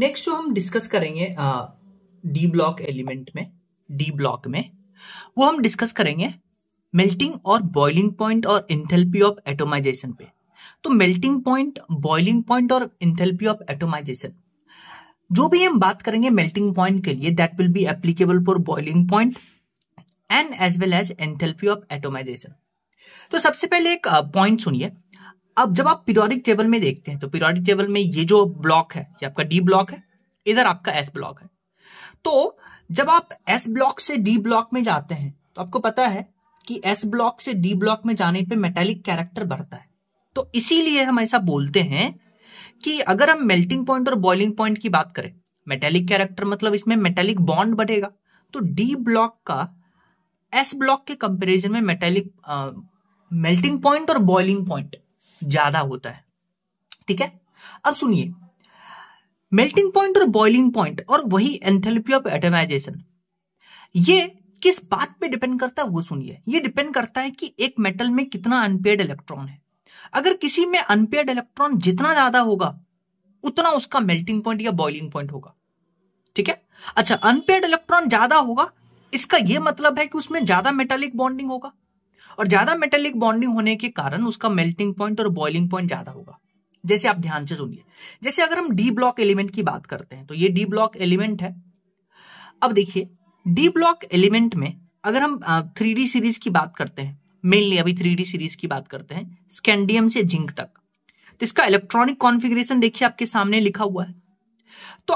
next जो हम discuss करेंगे डी ब्लॉक एलिमेंट में डी ब्लॉक में वो हम डिस्कस करेंगे मेल्टिंग और बॉइलिंग पॉइंट और इंथेल्पी ऑफ एटोमाइजेशन पे तो मेल्टिंग पॉइंट बॉइलिंग पॉइंट और इंथेल्पी ऑफ एटोमाइजेशन जो भी हम बात करेंगे मेल्टिंग पॉइंट के लिए that will be applicable for boiling point and as well as enthalpy of atomisation तो सबसे पहले एक पॉइंट सुनिए अब जब आप पीरियोडिक टेबल में देखते हैं तो पीरियोडिक टेबल में ये जो ब्लॉक है ये आपका डी ब्लॉक है इधर आपका एस ब्लॉक है तो जब आप एस ब्लॉक से डी ब्लॉक में जाते हैं तो आपको पता है कि एस ब्लॉक से डी ब्लॉक में जाने पे मेटेलिक कैरेक्टर बढ़ता है तो इसीलिए हम ऐसा बोलते हैं कि अगर हम मेल्टिंग पॉइंट और बॉइलिंग पॉइंट की बात करें मेटेलिक कैरेक्टर मतलब इसमें मेटेलिक बॉन्ड बढ़ेगा तो डी ब्लॉक का एस ब्लॉक के कंपैरिजन में मेटेलिक मेल्टिंग पॉइंट और बॉइलिंग पॉइंट ज्यादा होता है ठीक है अब सुनिए मेल्टिंग पॉइंट और बॉइलिंग पॉइंट और वही एंथेलपी ऑफ एटमाइजेशन ये किस बात पे डिपेंड करता है वो सुनिए ये डिपेंड करता है कि एक मेटल में कितना अनपेड इलेक्ट्रॉन है अगर किसी में अनपेड इलेक्ट्रॉन जितना ज्यादा होगा उतना उसका मेल्टिंग पॉइंट या बॉइलिंग पॉइंट होगा ठीक है अच्छा अनपेड इलेक्ट्रॉन ज्यादा होगा इसका यह मतलब है कि उसमें ज्यादा मेटालिक बॉन्डिंग होगा और ज्यादा मेटेलिक बॉन्डिंग होने के कारण उसका मेल्टिंग पॉइंट और बॉइलिंग पॉइंट ज्यादा होगा जैसे आप ध्यान से सुनिए जैसे अगर हम डी ब्लॉक एलिमेंट की बात करते हैं तो ये डी ब्लॉक एलिमेंट है अब देखिए डी ब्लॉक एलिमेंट में अगर हम थ्री सीरीज की बात करते हैं मेनली अभी थ्री सीरीज की बात करते हैं स्कैंडियम से जिंक तक तो इसका इलेक्ट्रॉनिक कॉन्फिग्रेशन देखिए आपके सामने लिखा हुआ है तो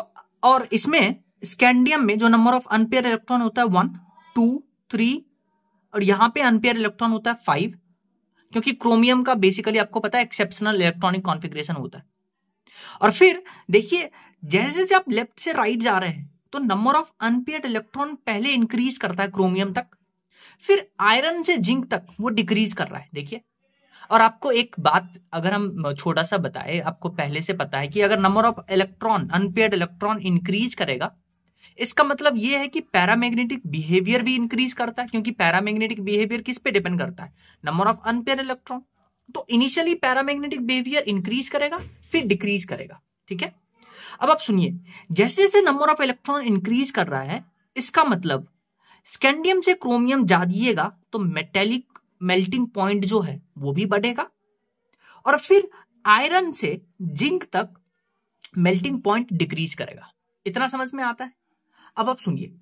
और इसमें स्कैंडियम में जो नंबर ऑफ अनपेयर इलेक्ट्रॉन होता है वन टू थ्री और यहां पे अनपेयर इलेक्ट्रॉन होता है फाइव क्योंकि क्रोमियम का बेसिकली आपको पता है एक्सेप्शनल इलेक्ट्रॉनिक कॉन्फिग्रेशन होता है और फिर देखिए जैसे जैसे आप लेफ्ट से राइट जा रहे हैं तो नंबर ऑफ अनपेयर इलेक्ट्रॉन पहले इंक्रीज करता है क्रोमियम तक फिर आयरन से जिंक तक वो डिक्रीज कर रहा है देखिए और आपको एक बात अगर हम छोटा सा बताएं आपको पहले से पता है कि अगर number of electron unpaired electron increase करेगा इसका मतलब ये है कि पैरामैग्नेटिक बिहेवियर भी इंक्रीज करता है क्योंकि पैरामैग्नेटिक बिहेवियर किस पे डिपेंड करता है नंबर ऑफ अनपेयर इलेक्ट्रॉन तो इनिशियली पैरामैग्नेटिक बिहेवियर इंक्रीज करेगा फिर डिक्रीज करेगा ठीक है अब आप सुनिए जैसे जैसे नंबर ऑफ इलेक्ट्रॉन इंक्रीज कर रहा है इसका मतलब स्कैंडियम से क्रोमियम जा दिएगा तो मेटेलिक मेल्टिंग पॉइंट जो है वो भी बढ़ेगा और फिर आयरन से जिंक तक मेल्टिंग पॉइंट डिक्रीज करेगा इतना समझ में आता है अब आप सुनिए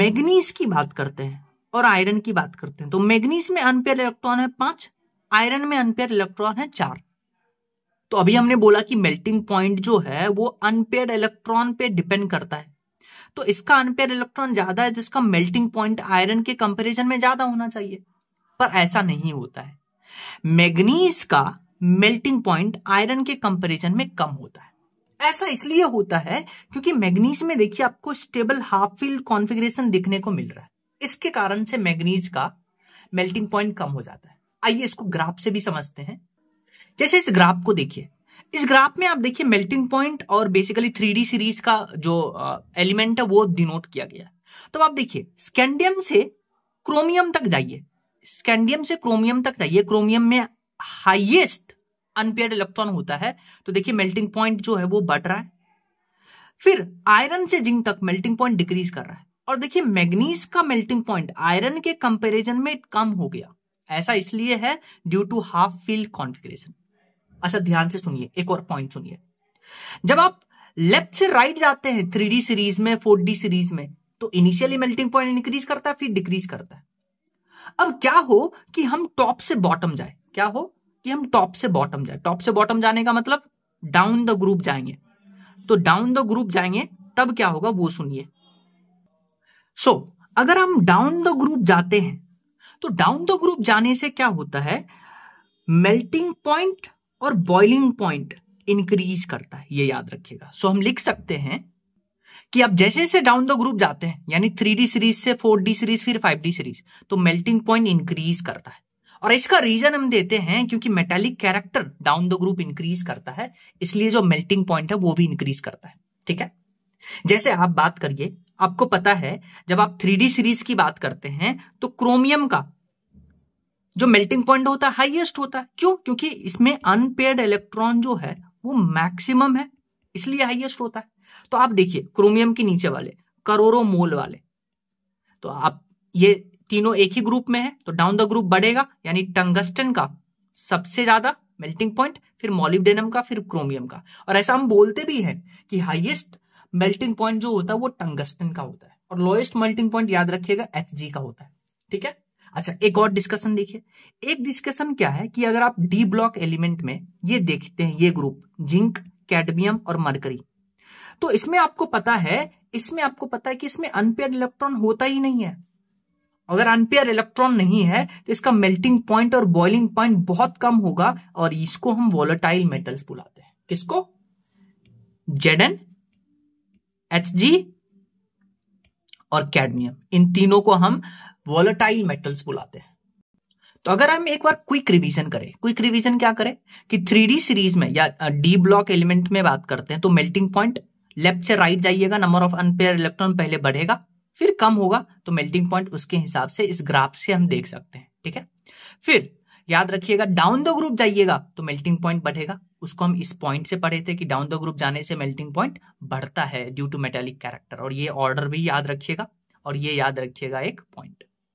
मैग्नीज की बात करते हैं और आयरन की बात करते हैं तो मैग्नीज में अनपेयर इलेक्ट्रॉन है पांच आयरन में अनपेयर इलेक्ट्रॉन है चार तो अभी हमने बोला कि मेल्टिंग पॉइंट जो है वो अनपेयर इलेक्ट्रॉन पे डिपेंड करता है तो इसका अनपेयर इलेक्ट्रॉन ज्यादा है जिसका तो मेल्टिंग पॉइंट आयरन के कंपेरिजन में ज्यादा होना चाहिए पर ऐसा नहीं होता है मैग्नीज का मेल्टिंग पॉइंट आयरन के कंपेरिजन में कम होता है ऐसा इसलिए होता है क्योंकि मैग्नीज में देखिए आपको स्टेबल हाफ फील्ड कॉन्फ़िगरेशन दिखने को मिल रहा है इसके कारण से मैग्नीज का मेल्टिंग पॉइंट कम हो जाता है आइए इसको ग्राफ से भी समझते हैं जैसे इस ग्राफ को देखिए इस ग्राफ में आप देखिए मेल्टिंग पॉइंट और बेसिकली थ्री सीरीज का जो एलिमेंट है वो डिनोट किया गया तो आप देखिए स्कैंडियम से क्रोमियम तक जाइए स्कैंडियम से क्रोमियम तक जाइए क्रोमियम में हाइएस्ट अनपेयर इलेक्ट्रॉन होता है तो देखिए मेल्टिंग पॉइंट जो है वो बढ़ रहा है फिर आयरन से जिंक तक मेल्टिंग पॉइंट डिक्रीज कर रहा है और देखिए मैग्नीज का मेल्टिंग पॉइंट आयरन के कंपेरिजन में कम हो गया ऐसा इसलिए है due to half filled configuration अच्छा ध्यान से सुनिए एक और पॉइंट सुनिए जब आप लेफ्ट से राइट जाते हैं थ्री सीरीज में फोर सीरीज में तो इनिशियली मेल्टिंग पॉइंट इंक्रीज करता है फिर डिक्रीज करता है अब क्या हो कि हम टॉप से बॉटम जाए क्या हो कि हम टॉप से बॉटम जाए टॉप से बॉटम जाने का मतलब डाउन द ग्रुप जाएंगे तो डाउन द ग्रुप जाएंगे तब क्या होगा वो सुनिए सो so, अगर हम डाउन द ग्रुप जाते हैं तो डाउन द ग्रुप जाने से क्या होता है मेल्टिंग पॉइंट और बॉइलिंग पॉइंट इंक्रीज करता है ये याद रखिएगा सो so, हम लिख सकते हैं कि आप जैसे जैसे डाउन द ग्रुप जाते हैं यानी थ्री डी सीरीज से फोर डी सीरीज फिर फाइव डी सीरीज तो मेल्टिंग पॉइंट इंक्रीज करता है और इसका रीजन हम देते हैं क्योंकि metallic character down the group increase करता है इसलिए जो मेल्टिंग पॉइंट है वो भी इंक्रीज करता है ठीक है जैसे आप बात करिए आपको पता है जब आप थ्री सीरीज की बात करते हैं तो क्रोमियम का जो मेल्टिंग पॉइंट होता है हाइएस्ट होता है क्यों क्योंकि इसमें अनपेड इलेक्ट्रॉन जो है वो मैक्सिमम है इसलिए हाइएस्ट होता है तो आप देखिए क्रोमियम के नीचे वाले करोड़ों मोल वाले तो आप ये तीनों एक ही ग्रुप में है तो डाउन द ग्रुप बढ़ेगा यानी टंगस्टन का सबसे ज्यादा मेल्टिंग पॉइंट फिर मॉलिब्डेनम का फिर क्रोमियम का और ऐसा हम बोलते भी हैं कि हाईएस्ट मेल्टिंग पॉइंट जो होता है वो टंगस्टन का होता है और लोएस्ट मेल्टिंग पॉइंट याद रखिएगा एच का होता है ठीक है अच्छा एक और डिस्कशन देखिए एक डिस्कशन क्या है कि अगर आप डी ब्लॉक एलिमेंट में ये देखते हैं ये ग्रुप जिंक कैडमियम और मरकरी तो इसमें आपको पता है इसमें आपको पता है कि इसमें अनपेड इलेक्ट्रॉन होता ही नहीं है अगर अनपेयर इलेक्ट्रॉन नहीं है तो इसका मेल्टिंग पॉइंट और बॉइलिंग पॉइंट बहुत कम होगा और इसको हम वॉलेटाइल मेटल्स बुलाते हैं किसको जेडन एच जी और कैडमियम इन तीनों को हम वॉलेटाइल मेटल्स बुलाते हैं तो अगर हम एक बार क्विक रिवीजन करें क्विक रिवीजन क्या करें कि थ्री सीरीज में या डी ब्लॉक एलिमेंट में बात करते हैं तो मेल्टिंग पॉइंट लेफ्ट से राइट जाइएगा नंबर ऑफ अनपेयर इलेक्ट्रॉन पहले बढ़ेगा फिर कम होगा तो मेल्टिंग पॉइंट उसके हिसाब से इस ग्राफ से हम देख सकते हैं ठीक है फिर याद रखिएगा डाउन द ग्रुप जाइएगा तो मेल्टिंग पॉइंट बढ़ेगा उसको हम इस पॉइंट से पढ़े थे कि डाउन द ग्रुप जाने से मेल्टिंग पॉइंट बढ़ता है ड्यू टू मेटेलिक कैरेक्टर और ये ऑर्डर भी याद रखिएगा और ये याद रखिएगा एक पॉइंट